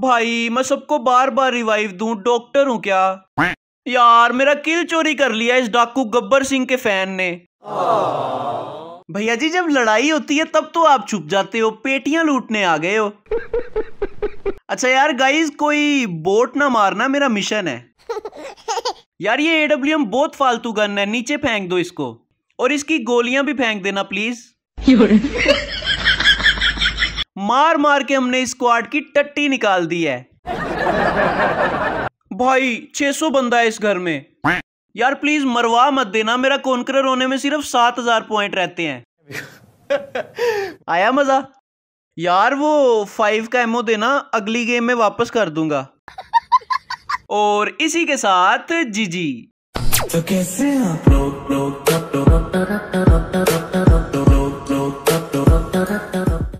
भाई मैं सबको बार बार रिवाइव दू डॉक्टर हूँ क्या यार मेरा किल चोरी कर लिया इस डाकू गब्बर सिंह के फैन ने भैया जी जब लड़ाई होती है तब तो आप छुप जाते हो पेटियां लूटने आ गए हो अच्छा यार गाइस कोई बोट ना मारना मेरा मिशन है यार ये एडब्ल्यू एम बहुत फालतू गन है नीचे फेंक दो इसको और इसकी गोलियां भी फेंक देना प्लीज मार मार के हमने स्क्वाड की टट्टी निकाल दी है भाई 600 बंदा है इस घर में यार प्लीज मरवा मत देना मेरा कॉन्करर होने में सिर्फ 7000 पॉइंट रहते हैं आया मजा यार वो फाइव का एमओ देना अगली गेम में वापस कर दूंगा और इसी के साथ जीजी तो कैसे आप लोग लोग